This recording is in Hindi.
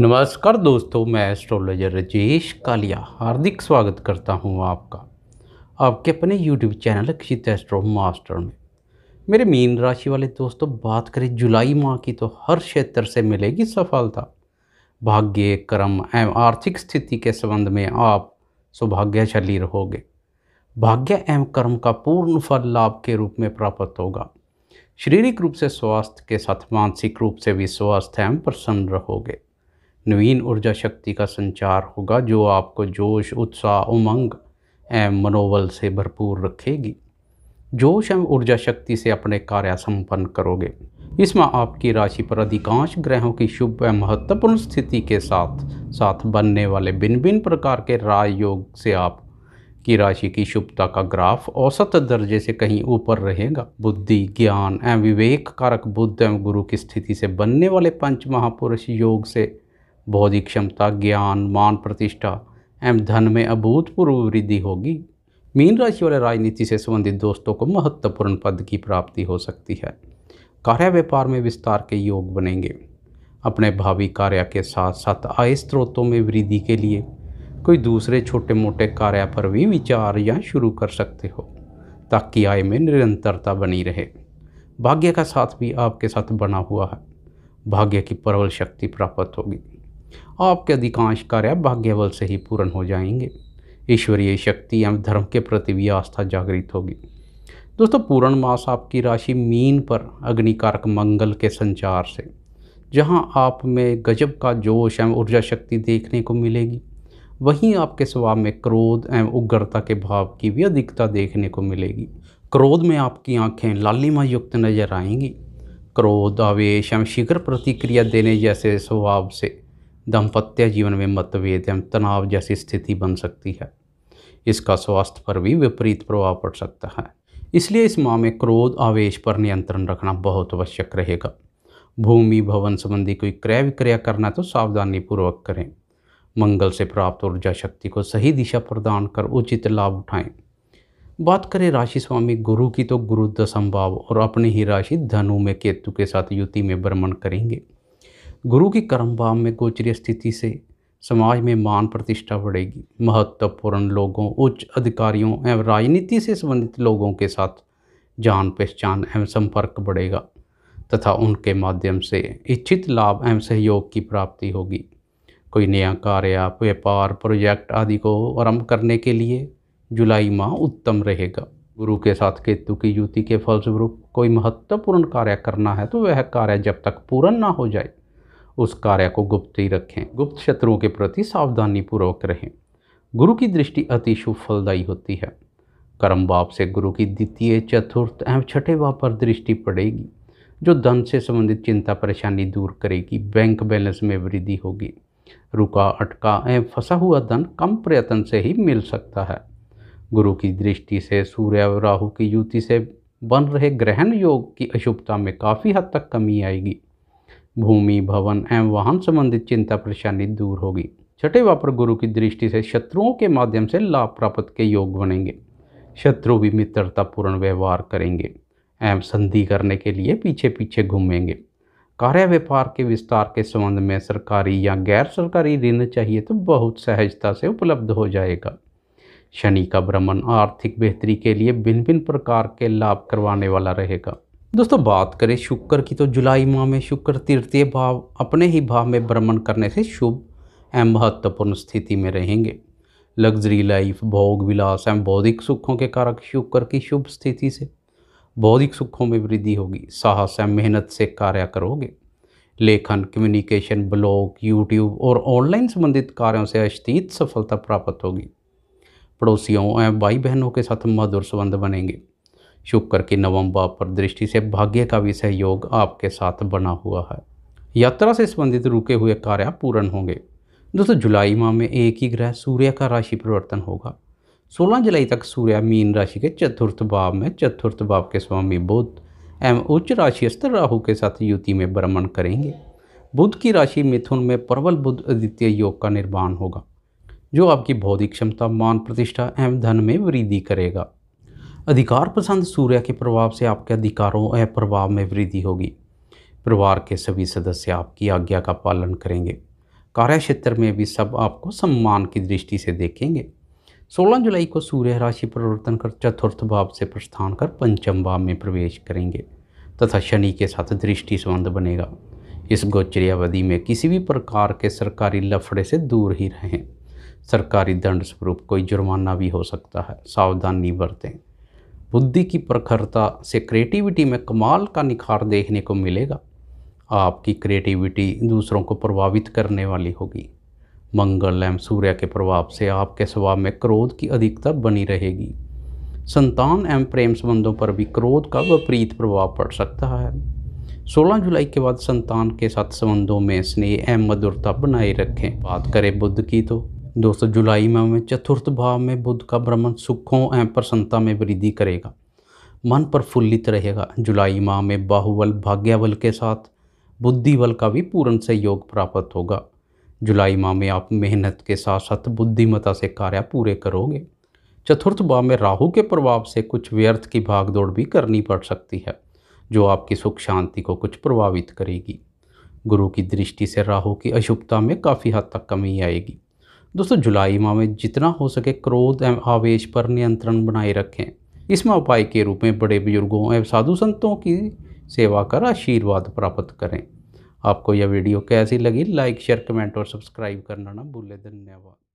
नमस्कार दोस्तों मैं एस्ट्रोलॉजर राजेश कालिया हार्दिक स्वागत करता हूं आपका आपके अपने YouTube channel Akshit astro master में मेरे मीन राशि वाले दोस्तों बात करें जुलाई माह की तो हर क्षेत्र से मिलेगी सफलता भाग्य कर्म एवं आर्थिक स्थिति के संबंध में आप सौभाग्यशाली रहोगे भाग्य एवं कर्म का पूर्ण फल लाभ के रूप में प्राप्त होगा शारीरिक रूप से स्वास्थ्य के साथ मानसिक रूप से भी स्वस्थ एवं प्रसन्न रहोगे नवीन ऊर्जा शक्ति का संचार होगा जो आपको जोश उत्साह उमंग एवं मनोबल से भरपूर रखेगी जोश एवं ऊर्जा शक्ति से अपने कार्य संपन्न करोगे इसमें आपकी राशि पर अधिकांश ग्रहों की शुभ एवं महत्वपूर्ण स्थिति के साथ साथ बनने वाले भिन्न भिन्न प्रकार के राजयोग से आप की राशि की शुभता का ग्राफ औसत दर्जे से कहीं ऊपर रहेगा बुद्धि ज्ञान एवं विवेक कारक बुद्ध एवं गुरु की स्थिति से बनने वाले पंच महापुरुष योग से बौद्धिक क्षमता ज्ञान मान प्रतिष्ठा एवं धन में अभूतपूर्व वृद्धि होगी मीन राशि वाले राजनीति से संबंधित दोस्तों को महत्वपूर्ण पद की प्राप्ति हो सकती है कार्य व्यापार में विस्तार के योग बनेंगे अपने भावी कार्य के साथ साथ आय स्रोतों में वृद्धि के लिए कोई दूसरे छोटे मोटे कार्य पर भी विचार या शुरू कर सकते हो ताकि आय में निरंतरता बनी रहे भाग्य का साथ भी आपके साथ बना हुआ है भाग्य की प्रबल शक्ति प्राप्त होगी आपके अधिकांश कार्य भाग्य बल से ही पूर्ण हो जाएंगे ईश्वरीय शक्ति एवं धर्म के प्रति भी आस्था जागृत होगी दोस्तों पूर्ण मास आपकी राशि मीन पर अग्निकारक मंगल के संचार से जहां आप में गजब का जोश एवं ऊर्जा शक्ति देखने को मिलेगी वहीं आपके स्वभाव में क्रोध एवं उग्रता के भाव की भी अधिकता देखने को मिलेगी क्रोध में आपकी आंखें लालिमा युक्त नजर आएंगी क्रोध आवेश एवं शीघ्र प्रतिक्रिया देने जैसे स्वभाव से दाम्पत्य जीवन में मतभेद एवं तनाव जैसी स्थिति बन सकती है इसका स्वास्थ्य पर भी विपरीत प्रभाव पड़ सकता है इसलिए इस माह में क्रोध आवेश पर नियंत्रण रखना बहुत आवश्यक रहेगा भूमि भवन संबंधी कोई क्रय विक्रय करना तो सावधानी पूर्वक करें मंगल से प्राप्त ऊर्जा शक्ति को सही दिशा प्रदान कर उचित लाभ उठाएं बात करें राशि स्वामी गुरु की तो गुरु दशम भाव और अपनी ही राशि धनु में केतु के साथ युति में भ्रमण करेंगे गुरु की कर्म भाव में गोचरी स्थिति से समाज में मान प्रतिष्ठा बढ़ेगी महत्वपूर्ण लोगों उच्च अधिकारियों एवं राजनीति से संबंधित लोगों के साथ जान पहचान एवं संपर्क बढ़ेगा तथा उनके माध्यम से इच्छित लाभ एवं सहयोग की प्राप्ति होगी कोई नया कार्य व्यापार प्रोजेक्ट आदि को आरंभ करने के लिए जुलाई माह उत्तम रहेगा गुरु के साथ केतु की युति के फलस्वरूप कोई महत्वपूर्ण कार्य करना है तो वह कार्य जब तक पूर्ण ना हो जाए उस कार्य को गुप्त ही रखें गुप्त शत्रुओं के प्रति सावधानी पूर्वक रहें गुरु की दृष्टि शुभ फलदायी होती है कर्म बाप से गुरु की द्वितीय चतुर्थ एवं छठे बाप पर दृष्टि पड़ेगी जो धन से संबंधित चिंता परेशानी दूर करेगी बैंक बैलेंस में वृद्धि होगी रुका अटका एवं फंसा हुआ धन कम प्रयत्न से ही मिल सकता है गुरु की दृष्टि से सूर्य और राहु की युति से बन रहे ग्रहण योग की अशुभता में काफ़ी हद तक कमी आएगी भूमि भवन एवं वाहन संबंधित चिंता परेशानी दूर होगी छठे वापर गुरु की दृष्टि से शत्रुओं के माध्यम से लाभ प्राप्त के योग बनेंगे शत्रु भी मित्रतापूर्ण व्यवहार करेंगे एवं संधि करने के लिए पीछे पीछे घूमेंगे कार्य व्यापार के विस्तार के संबंध में सरकारी या गैर सरकारी ऋण चाहिए तो बहुत सहजता से उपलब्ध हो जाएगा शनि का भ्रमण आर्थिक बेहतरी के लिए भिन्न भिन्न प्रकार के लाभ करवाने वाला रहेगा दोस्तों बात करें शुक्र की तो जुलाई माह में शुक्र तृतीय भाव अपने ही भाव में भ्रमण करने से शुभ एवं महत्वपूर्ण स्थिति में रहेंगे लग्जरी लाइफ भोग विलास एवं बौद्धिक सुखों के कारक शुक्र की शुभ स्थिति से बौद्धिक सुखों में वृद्धि होगी साहस एवं मेहनत से कार्य करोगे लेखन कम्युनिकेशन ब्लॉग यूट्यूब और ऑनलाइन संबंधित कार्यों से अस्थीत सफलता प्राप्त होगी पड़ोसियों एवं भाई बहनों के साथ मधुर संबंध बनेंगे शुक्र की भाव पर दृष्टि से भाग्य का भी सहयोग आपके साथ बना हुआ है यात्रा से संबंधित रुके हुए कार्य पूर्ण होंगे दोस्तों जुलाई माह में एक ही ग्रह सूर्य का राशि परिवर्तन होगा 16 जुलाई तक सूर्य मीन राशि के चतुर्थ भाव में चतुर्थ भाव के स्वामी बुद्ध एवं उच्च राशि स्तर राहु के साथ युति में भ्रमण करेंगे बुद्ध की राशि मिथुन में प्रबल बुद्ध आदित्य योग का निर्माण होगा जो आपकी बौद्धिक क्षमता मान प्रतिष्ठा एवं धन में वृद्धि करेगा अधिकार पसंद सूर्य के प्रभाव से आपके अधिकारों और प्रभाव में वृद्धि होगी परिवार के सभी सदस्य आपकी आज्ञा का पालन करेंगे कार्य क्षेत्र में भी सब आपको सम्मान की दृष्टि से देखेंगे 16 जुलाई को सूर्य राशि परिवर्तन कर चतुर्थ भाव से प्रस्थान कर पंचम भाव में प्रवेश करेंगे तथा शनि के साथ दृष्टि संबंध बनेगा इस गोचरी अवधि में किसी भी प्रकार के सरकारी लफड़े से दूर ही रहें सरकारी दंड स्वरूप कोई जुर्माना भी हो सकता है सावधानी बरतें बुद्धि की प्रखरता से क्रिएटिविटी में कमाल का निखार देखने को मिलेगा आपकी क्रिएटिविटी दूसरों को प्रभावित करने वाली होगी मंगल एवं सूर्य के प्रभाव से आपके स्वभाव में क्रोध की अधिकता बनी रहेगी संतान एवं प्रेम संबंधों पर भी क्रोध का विपरीत प्रभाव पड़ सकता है 16 जुलाई के बाद संतान के साथ संबंधों में स्नेह एवं मधुरता बनाए रखें बात करें बुद्ध की तो दोस्तों जुलाई माह में चतुर्थ भाव में बुध का भ्रमण सुखों एवं प्रसन्नता में वृद्धि करेगा मन प्रफुल्लित रहेगा जुलाई माह में बाहुबल भाग्यबल के साथ बुद्धिबल का भी पूर्ण सहयोग प्राप्त होगा जुलाई माह में आप मेहनत के साथ साथ बुद्धिमता से कार्य पूरे करोगे चतुर्थ भाव में राहु के प्रभाव से कुछ व्यर्थ की भागदौड़ भी करनी पड़ सकती है जो आपकी सुख शांति को कुछ प्रभावित करेगी गुरु की दृष्टि से राहु की अशुभता में काफ़ी हद तक कमी आएगी दोस्तों जुलाई माह में जितना हो सके क्रोध एवं आवेश पर नियंत्रण बनाए रखें इसमें उपाय के रूप में बड़े बुजुर्गों एवं साधु संतों की सेवा कर आशीर्वाद प्राप्त करें आपको यह वीडियो कैसी लगी लाइक शेयर कमेंट और सब्सक्राइब करना ना भूलें धन्यवाद